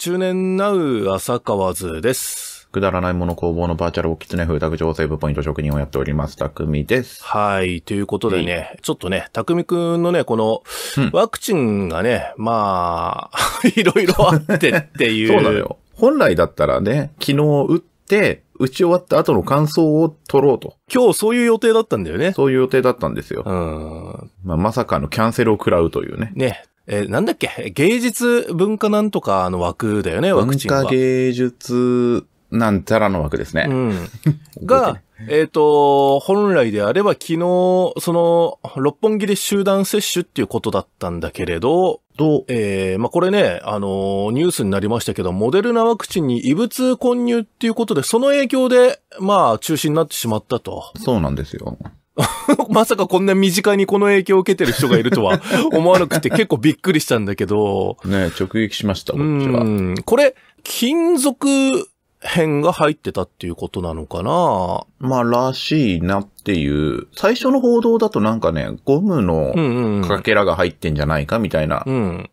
中年なう浅川図です。くだらないもの工房のバーチャルオキツネ風卓上セーブポイント職人をやっております、匠です。はい。ということでね、ちょっとね、匠くんのね、この、ワクチンがね、うん、まあ、いろいろあってっていう。そうなのよ。本来だったらね、昨日打って、打ち終わった後の感想を取ろうと。今日そういう予定だったんだよね。そういう予定だったんですよ。うん。まあ、まさかのキャンセルを食らうというね。ね。えー、なんだっけ芸術文化なんとかの枠だよね、ワクチンは。文化芸術なんたらの枠ですね。うん。が、えっ、ー、と、本来であれば昨日、その、六本木で集団接種っていうことだったんだけれど、どえー、まあ、これね、あの、ニュースになりましたけど、モデルナワクチンに異物混入っていうことで、その影響で、まあ、中止になってしまったと。そうなんですよ。まさかこんな身近にこの影響を受けてる人がいるとは 思わなくて結構びっくりしたんだけど。ね直撃しました、こっちは。これ、金属辺が入ってたっていうことなのかなまあ、らしいなっていう、最初の報道だとなんかね、ゴムのかけらが入ってんじゃないかみたいな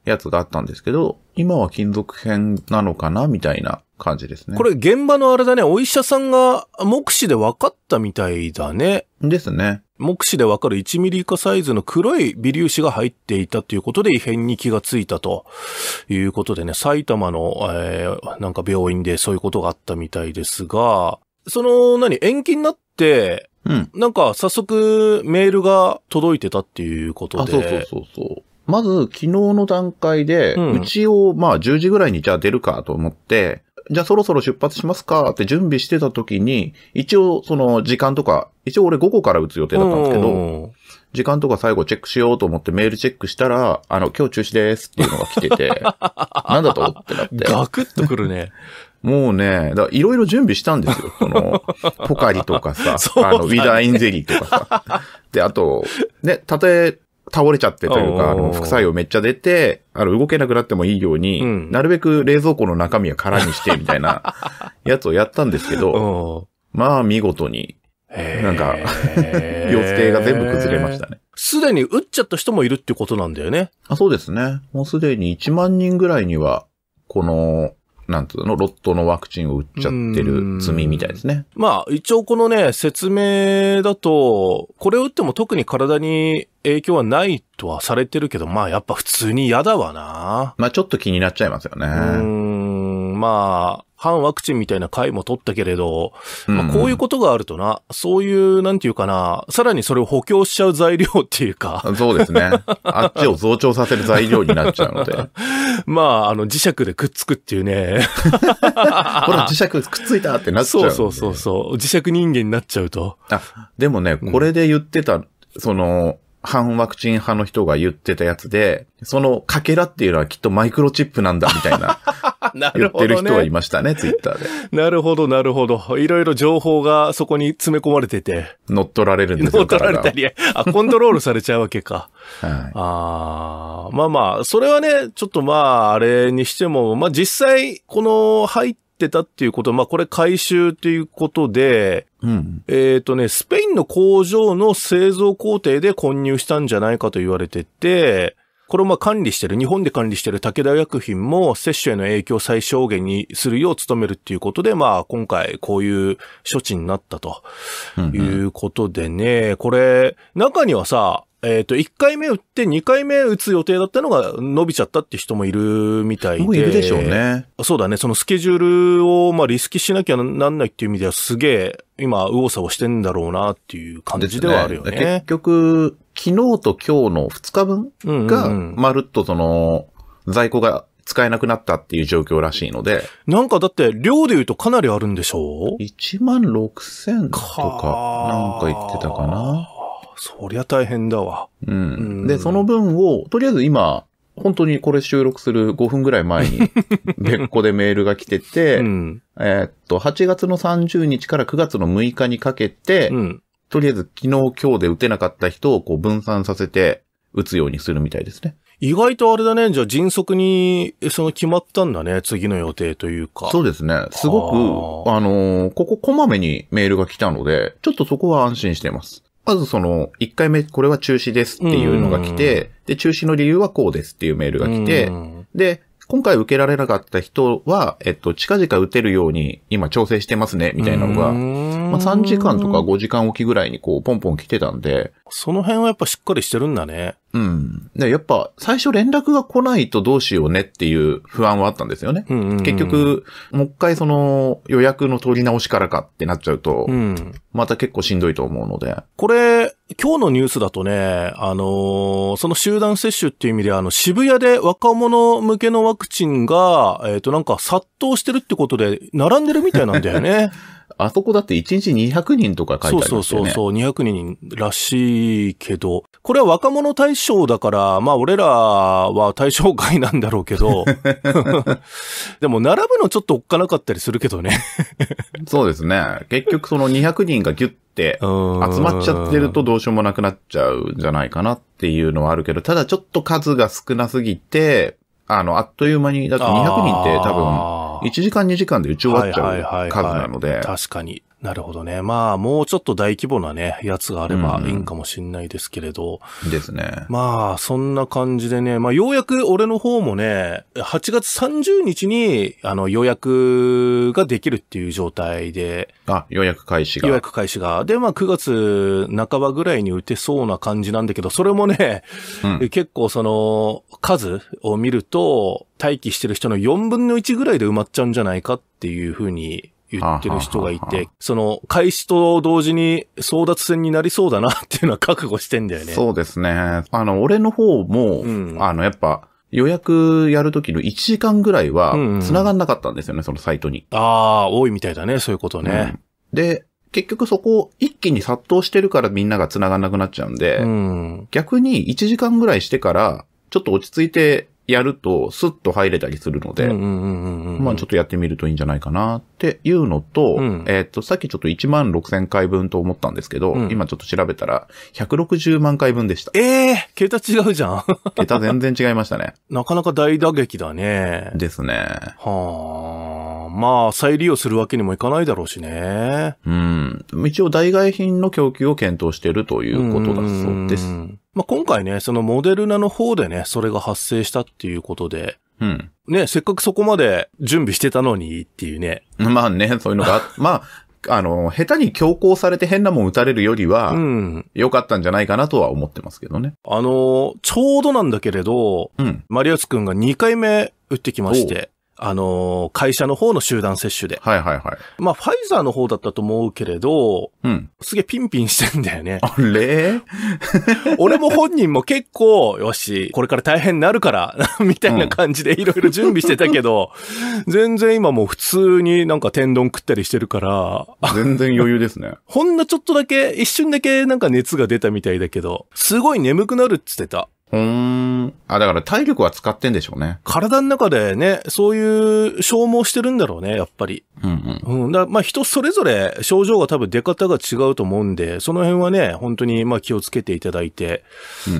やつがあったんですけど、今は金属片なのかなみたいな感じですね。これ現場のあれだね、お医者さんが目視で分かったみたいだね。ですね。目視でわかる1ミリ以下サイズの黒い微粒子が入っていたということで異変に気がついたということでね、埼玉の、えー、なんか病院でそういうことがあったみたいですが、その、何、延期になって、うん、なんか早速メールが届いてたっていうことで。そうそうそうそう。まず、昨日の段階で、うん、ちを、まあ、10時ぐらいにじゃあ出るかと思って、じゃあそろそろ出発しますかって準備してた時に、一応その時間とか、一応俺午後から打つ予定だったんですけど、時間とか最後チェックしようと思ってメールチェックしたら、あの、今日中止ですっていうのが来てて、なんだとってなって。ガクッとくるね。もうね、いろいろ準備したんですよ。その、ポカリとかさ、あの、ウィダーインゼリーとかさ。で、あと、ね、たとえ、倒れちゃってというか、あの、副作用めっちゃ出て、あの、動けなくなってもいいように、うん、なるべく冷蔵庫の中身は空にして、みたいな、やつをやったんですけど、まあ、見事に、なんか、予 定が全部崩れましたね。すでに打っちゃった人もいるってことなんだよね。あそうですね。もうすでに1万人ぐらいには、この、なんつうの、ロットのワクチンを打っちゃってる罪みたいですね。まあ、一応このね、説明だと、これ打っても特に体に影響はないとはされてるけど、まあやっぱ普通に嫌だわな。まあちょっと気になっちゃいますよね。うん、まあ、反ワクチンみたいな回も取ったけれど、まあ、こういうことがあるとな、うん、そういう、なんていうかな、さらにそれを補強しちゃう材料っていうか。そうですね。あっちを増長させる材料になっちゃうので。まあ、あの、磁石でくっつくっていうね。ほら、磁石くっついたってなっちゃう。そうそうそうそう。磁石人間になっちゃうと。あ、でもね、これで言ってた、うん、その、反ワクチン派の人が言ってたやつで、そのかけらっていうのはきっとマイクロチップなんだみたいな。なね、言ってる人はいましたね、ツイッターで。なるほど、なるほど。いろいろ情報がそこに詰め込まれてて。乗っ取られるんですよ乗っ取られたり。あ、コントロールされちゃうわけか。はい、ああ、まあまあ、それはね、ちょっとまあ、あれにしても、まあ実際、この入ってってたっていうこと、まあこれ回収ということで、うん、えっ、ー、とね、スペインの工場の製造工程で混入したんじゃないかと言われてて、これをまあ管理してる、日本で管理してる武田薬品も接種への影響を最小限にするよう努めるっていうことで、まあ今回こういう処置になったということでね、うんうん、これ中にはさ、えっ、ー、と、1回目打って2回目打つ予定だったのが伸びちゃったって人もいるみたいで。もういるでしょうね。そうだね。そのスケジュールを、まあ、リスキしなきゃなんないっていう意味ではすげえ、今、右往左往してんだろうなっていう感じではあるよね。ね結局、昨日と今日の2日分が、まるっとその、在庫が使えなくなったっていう状況らしいので。なんかだって、量で言うとかなりあるんでしょう ?1 万6千とか、なんか言ってたかな。そりゃ大変だわ。うん。うん、で、その分を、とりあえず今、本当にこれ収録する5分ぐらい前に、別個でメールが来てて、うん、えっと、8月の30日から9月の6日にかけて、うん、とりあえず昨日今日で打てなかった人をこう分散させて打つようにするみたいですね。意外とあれだね、じゃあ迅速に、その決まったんだね、次の予定というか。そうですね。すごく、あのこここまめにメールが来たので、ちょっとそこは安心してます。まずその、1回目これは中止ですっていうのが来て、で、中止の理由はこうですっていうメールが来て、で、今回受けられなかった人は、えっと、近々打てるように今調整してますね、みたいなのが、まあ、3時間とか5時間おきぐらいにこう、ポンポン来てたんで、その辺はやっぱしっかりしてるんだね。うん。で、やっぱ最初連絡が来ないとどうしようねっていう不安はあったんですよね。うんうんうん、結局、もう一回その予約の取り直しからかってなっちゃうと、うん、また結構しんどいと思うので。これ、今日のニュースだとね、あのー、その集団接種っていう意味で、あの、渋谷で若者向けのワクチンが、えっ、ー、と、なんか殺到してるってことで、並んでるみたいなんだよね。あそこだって1日200人とか書いてある、ね、そうそうそう、200人らしいけど、これは若者対象だから、まあ俺らは対象外なんだろうけど、でも並ぶのちょっとおっかなかったりするけどね。そうですね。結局その200人がギュッって集まっちゃってるとどうしようもなくなっちゃうんじゃないかなっていうのはあるけど、ただちょっと数が少なすぎて、あの、あっという間に、だって200人って多分、1時間2時間で打ち終わっちゃう数なので、確かに。なるほどね。まあ、もうちょっと大規模なね、やつがあればいいんかもしんないですけれど。うん、ですね。まあ、そんな感じでね、まあ、ようやく俺の方もね、8月30日に、あの、予約ができるっていう状態で。あ、予約開始が。予約開始が。で、まあ、9月半ばぐらいに打てそうな感じなんだけど、それもね、うん、結構その、数を見ると、待機してる人の4分の1ぐらいで埋まっちゃうんじゃないかっていうふうに言ってる人がいて、その開始と同時に争奪戦になりそうだなっていうのは覚悟してんだよね。そうですね。あの、俺の方も、うん、あの、やっぱ、予約やるときの1時間ぐらいは、繋がんなかったんですよね、うんうん、そのサイトに。ああ、多いみたいだね、そういうことね。うん、で、結局そこ、一気に殺到してるからみんなが繋がんなくなっちゃうんで、うん、逆に1時間ぐらいしてから、ちょっと落ち着いてやると、スッと入れたりするので、まあちょっとやってみるといいんじゃないかなっていうのと、うん、えっと、さっきちょっと1万6000回分と思ったんですけど、うん、今ちょっと調べたら、160万回分でした。ええー、桁違うじゃん。桁全然違いましたね。なかなか大打撃だね。ですね。はあ。まあ、再利用するわけにもいかないだろうしね。うん。一応、代替品の供給を検討しているということだそうです。うんうんうんまあ、今回ね、そのモデルナの方でね、それが発生したっていうことで、うん。ね、せっかくそこまで準備してたのにっていうね。まあね、そういうのが、まあ、あの、下手に強行されて変なもん打たれるよりは、うん。良かったんじゃないかなとは思ってますけどね。あの、ちょうどなんだけれど、うん。マリアスんが2回目打ってきまして。あの、会社の方の集団接種で。はいはいはい。まあ、ファイザーの方だったと思うけれど、うん。すげえピンピンしてんだよね。あれ 俺も本人も結構、よし、これから大変になるから みたいな感じでいろいろ準備してたけど、うん、全然今もう普通になんか天丼食ったりしてるから。全然余裕ですね。ほんのちょっとだけ、一瞬だけなんか熱が出たみたいだけど、すごい眠くなるって言ってた。うん。あ、だから体力は使ってんでしょうね。体の中でね、そういう消耗してるんだろうね、やっぱり。うんうん。うん、だまあ人それぞれ症状が多分出方が違うと思うんで、その辺はね、本当にまあ気をつけていただいて。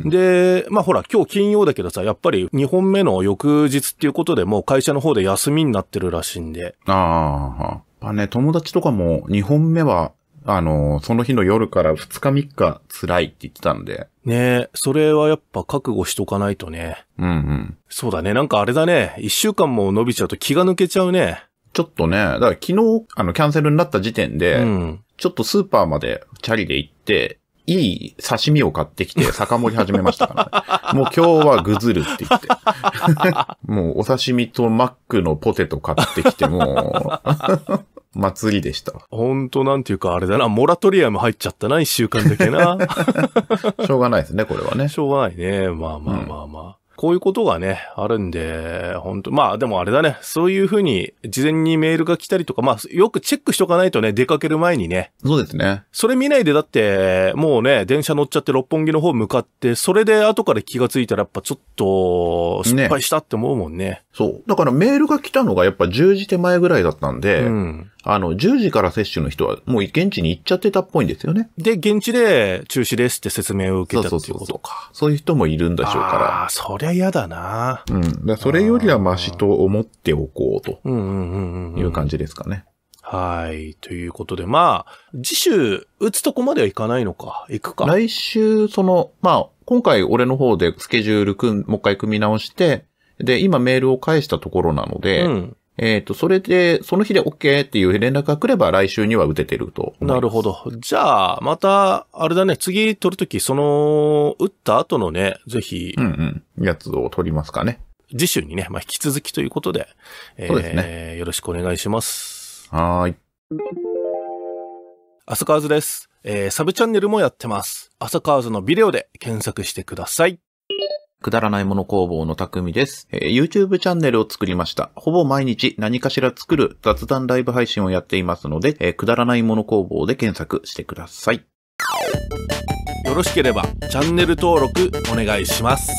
うん、で、まあほら、今日金曜だけどさ、やっぱり2本目の翌日っていうことでもう会社の方で休みになってるらしいんで。ああ、やっぱね、友達とかも2本目はあの、その日の夜から2日3日辛いって言ってたんで。ねえ、それはやっぱ覚悟しとかないとね。うんうん。そうだね、なんかあれだね、1週間も伸びちゃうと気が抜けちゃうね。ちょっとね、だから昨日、あの、キャンセルになった時点で、うん、ちょっとスーパーまでチャリで行って、いい刺身を買ってきて、酒盛り始めましたからね。もう今日はぐずるって言って。もうお刺身とマックのポテト買ってきて、もう祭りでした。ほんとなんていうかあれだな、モラトリアム入っちゃったな、一週間だけな。しょうがないですね、これはね。しょうがないね。まあまあまあまあ。うんこういうことがね、あるんで、本当まあでもあれだね、そういうふうに事前にメールが来たりとか、まあよくチェックしとかないとね、出かける前にね。そうですね。それ見ないでだって、もうね、電車乗っちゃって六本木の方向かって、それで後から気がついたらやっぱちょっと、失敗したって思うもんね、ね、そう。だからメールが来たのがやっぱ10時手前ぐらいだったんで、うん。あの、10時から接種の人はもう現地に行っちゃってたっぽいんですよね。で、現地で中止ですって説明を受けたっていうことか。そういう人もいるんでしょうから。ああ、そりゃ嫌だな。うん。だそれよりはマシと思っておこうと。うんうんうんいう感じですかね。はい。ということで、まあ、次週、打つとこまではいかないのか。行くか。来週、その、まあ、今回俺の方でスケジュールくん、もう一回組み直して、で、今メールを返したところなので、うん、えっ、ー、と、それで、その日で OK っていう連絡が来れば来週には打ててると。なるほど。じゃあ、また、あれだね、次取るとき、その、打った後のね、ぜひ。うんうん。やつを取りますかね。次週にね、まあ、引き続きということで。えー、そうですね。よろしくお願いします。はい。浅川図です。えー、サブチャンネルもやってます。浅川図のビデオで検索してください。くだらないもの工房の匠です、えー、YouTube チャンネルを作りました。ほぼ毎日何かしら作る雑談ライブ配信をやっていますので、えー、くだらないもの工房で検索してください。よろしければチャンネル登録お願いします。